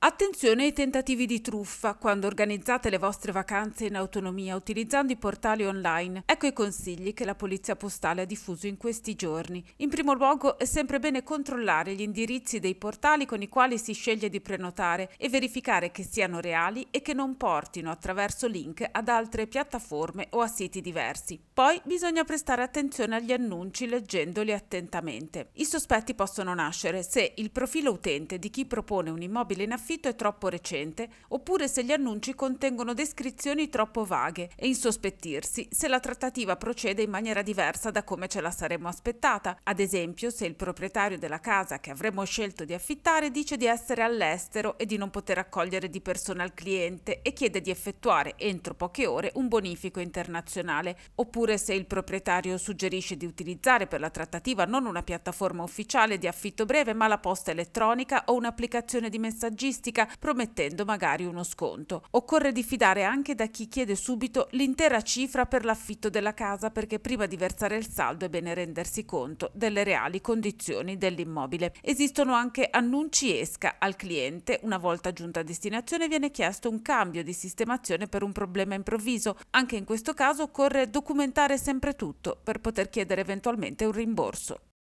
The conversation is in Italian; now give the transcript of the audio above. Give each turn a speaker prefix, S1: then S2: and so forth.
S1: Attenzione ai tentativi di truffa quando organizzate le vostre vacanze in autonomia utilizzando i portali online. Ecco i consigli che la Polizia Postale ha diffuso in questi giorni. In primo luogo è sempre bene controllare gli indirizzi dei portali con i quali si sceglie di prenotare e verificare che siano reali e che non portino attraverso link ad altre piattaforme o a siti diversi. Poi bisogna prestare attenzione agli annunci leggendoli attentamente. I sospetti possono nascere se il profilo utente di chi propone un immobile in affitto affitto è troppo recente, oppure se gli annunci contengono descrizioni troppo vaghe e insospettirsi se la trattativa procede in maniera diversa da come ce la saremmo aspettata, ad esempio se il proprietario della casa che avremmo scelto di affittare dice di essere all'estero e di non poter accogliere di persona il cliente e chiede di effettuare entro poche ore un bonifico internazionale, oppure se il proprietario suggerisce di utilizzare per la trattativa non una piattaforma ufficiale di affitto breve ma la posta elettronica o un'applicazione di messaggistica turistica promettendo magari uno sconto. Occorre diffidare anche da chi chiede subito l'intera cifra per l'affitto della casa perché prima di versare il saldo è bene rendersi conto delle reali condizioni dell'immobile. Esistono anche annunci esca al cliente. Una volta giunta a destinazione viene chiesto un cambio di sistemazione per un problema improvviso. Anche in questo caso occorre documentare sempre tutto per poter chiedere eventualmente un rimborso.